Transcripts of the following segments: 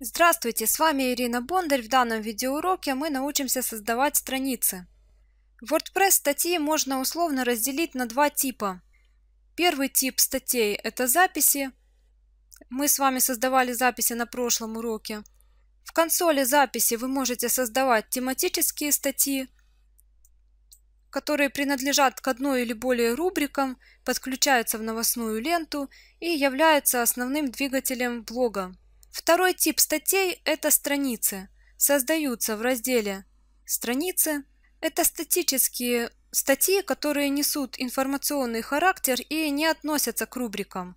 Здравствуйте, с вами Ирина Бондарь. В данном видеоуроке мы научимся создавать страницы. В WordPress статьи можно условно разделить на два типа. Первый тип статей – это записи. Мы с вами создавали записи на прошлом уроке. В консоли записи вы можете создавать тематические статьи, которые принадлежат к одной или более рубрикам, подключаются в новостную ленту и являются основным двигателем блога. Второй тип статей – это страницы. Создаются в разделе «Страницы». Это статические статьи, которые несут информационный характер и не относятся к рубрикам.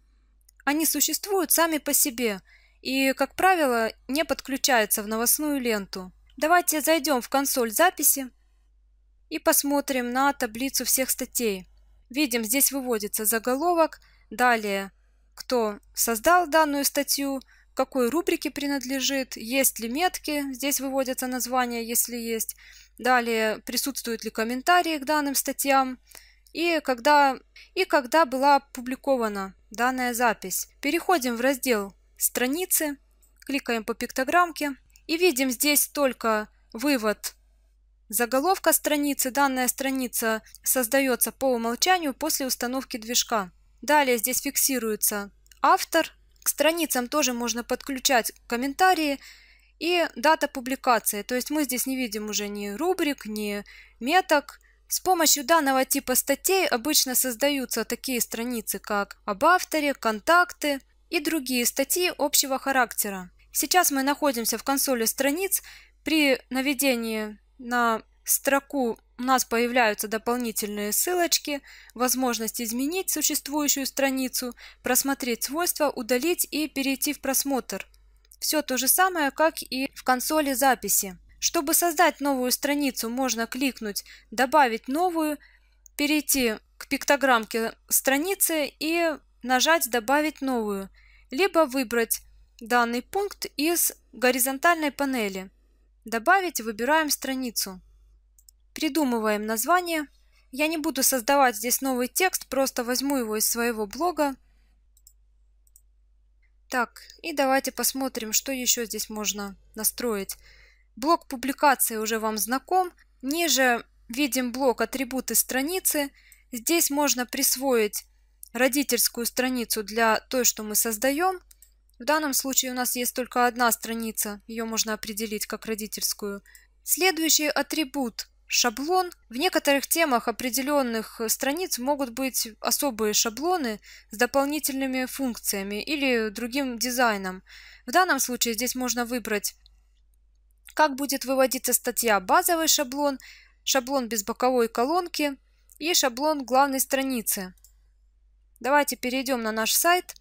Они существуют сами по себе и, как правило, не подключаются в новостную ленту. Давайте зайдем в консоль записи и посмотрим на таблицу всех статей. Видим, здесь выводится заголовок, далее кто создал данную статью – какой рубрике принадлежит, есть ли метки, здесь выводятся названия, если есть, далее присутствуют ли комментарии к данным статьям и когда, и когда была опубликована данная запись. Переходим в раздел «Страницы», кликаем по пиктограммке и видим здесь только вывод заголовка страницы. Данная страница создается по умолчанию после установки движка. Далее здесь фиксируется автор, к страницам тоже можно подключать комментарии и дата публикации. То есть мы здесь не видим уже ни рубрик, ни меток. С помощью данного типа статей обычно создаются такие страницы, как об авторе, контакты и другие статьи общего характера. Сейчас мы находимся в консоли страниц. При наведении на строку у нас появляются дополнительные ссылочки, возможность изменить существующую страницу, просмотреть свойства, удалить и перейти в просмотр. Все то же самое, как и в консоли записи. Чтобы создать новую страницу, можно кликнуть «Добавить новую», перейти к пиктограммке страницы и нажать «Добавить новую», либо выбрать данный пункт из горизонтальной панели. Добавить, выбираем страницу. Придумываем название. Я не буду создавать здесь новый текст, просто возьму его из своего блога. Так, и давайте посмотрим, что еще здесь можно настроить. Блок публикации уже вам знаком. Ниже видим блок «Атрибуты страницы». Здесь можно присвоить родительскую страницу для той, что мы создаем. В данном случае у нас есть только одна страница, ее можно определить как родительскую. Следующий атрибут Шаблон. В некоторых темах определенных э, страниц могут быть особые шаблоны с дополнительными функциями или другим дизайном. В данном случае здесь можно выбрать, как будет выводиться статья «Базовый шаблон», шаблон без боковой колонки и шаблон главной страницы. Давайте перейдем на наш сайт.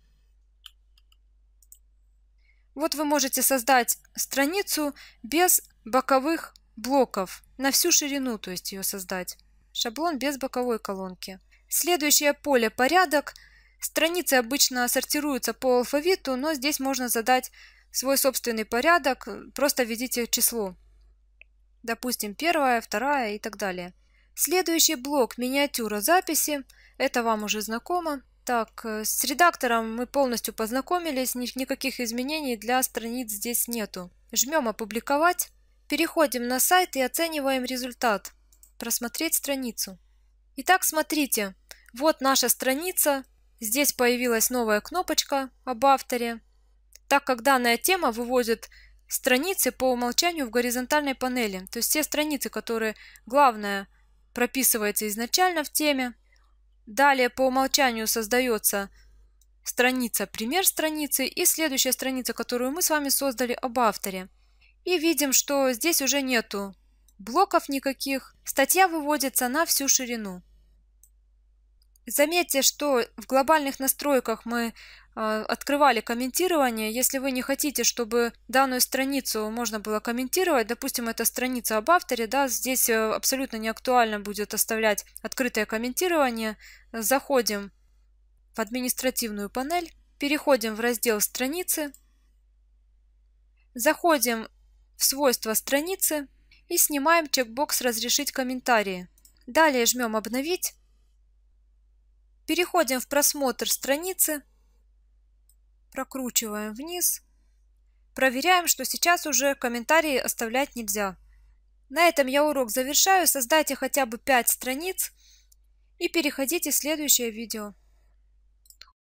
Вот вы можете создать страницу без боковых блоков на всю ширину, то есть ее создать. Шаблон без боковой колонки. Следующее поле «Порядок». Страницы обычно сортируются по алфавиту, но здесь можно задать свой собственный порядок, просто введите число. Допустим, первая, вторая и так далее. Следующий блок «Миниатюра записи». Это вам уже знакомо. Так, э, с редактором мы полностью познакомились, никаких изменений для страниц здесь нету. Жмем «Опубликовать». Переходим на сайт и оцениваем результат. Просмотреть страницу. Итак, смотрите, вот наша страница. Здесь появилась новая кнопочка об авторе. Так как данная тема выводит страницы по умолчанию в горизонтальной панели. То есть все страницы, которые главное прописывается изначально в теме. Далее по умолчанию создается страница «Пример страницы» и следующая страница, которую мы с вами создали об авторе – и видим, что здесь уже нету блоков никаких. Статья выводится на всю ширину. Заметьте, что в глобальных настройках мы э, открывали комментирование. Если вы не хотите, чтобы данную страницу можно было комментировать, допустим, это страница об авторе, да, здесь э, абсолютно не актуально будет оставлять открытое комментирование. Заходим в административную панель, переходим в раздел страницы, заходим в свойства страницы и снимаем чекбокс «Разрешить комментарии». Далее жмем «Обновить». Переходим в просмотр страницы, прокручиваем вниз, проверяем, что сейчас уже комментарии оставлять нельзя. На этом я урок завершаю. Создайте хотя бы 5 страниц и переходите в следующее видео.